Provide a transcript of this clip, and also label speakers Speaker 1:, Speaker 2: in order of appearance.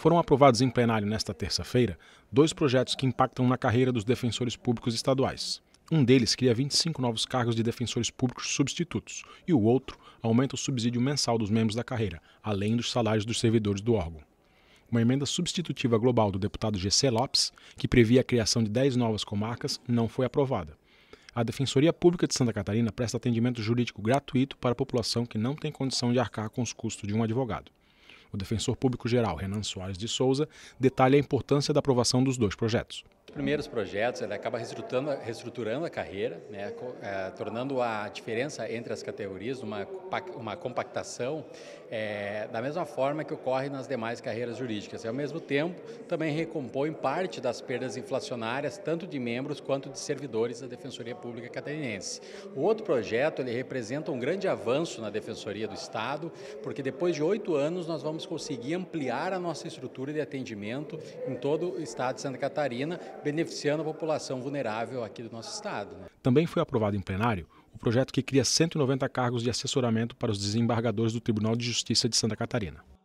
Speaker 1: Foram aprovados em plenário nesta terça-feira dois projetos que impactam na carreira dos defensores públicos estaduais. Um deles cria 25 novos cargos de defensores públicos substitutos e o outro aumenta o subsídio mensal dos membros da carreira, além dos salários dos servidores do órgão. Uma emenda substitutiva global do deputado GC Lopes, que previa a criação de 10 novas comarcas, não foi aprovada. A Defensoria Pública de Santa Catarina presta atendimento jurídico gratuito para a população que não tem condição de arcar com os custos de um advogado. O defensor público-geral Renan Soares de Souza detalha a importância da aprovação dos dois projetos
Speaker 2: primeiros projetos, ele acaba reestruturando, reestruturando a carreira, né, é, tornando a diferença entre as categorias uma, uma compactação é, da mesma forma que ocorre nas demais carreiras jurídicas. E, ao mesmo tempo, também recompõe parte das perdas inflacionárias, tanto de membros quanto de servidores da Defensoria Pública Catarinense. O outro projeto ele representa um grande avanço na Defensoria do Estado, porque depois de oito anos nós vamos conseguir ampliar a nossa estrutura de atendimento em todo o Estado de Santa Catarina, beneficiando a população vulnerável aqui do nosso estado. Né?
Speaker 1: Também foi aprovado em plenário o projeto que cria 190 cargos de assessoramento para os desembargadores do Tribunal de Justiça de Santa Catarina.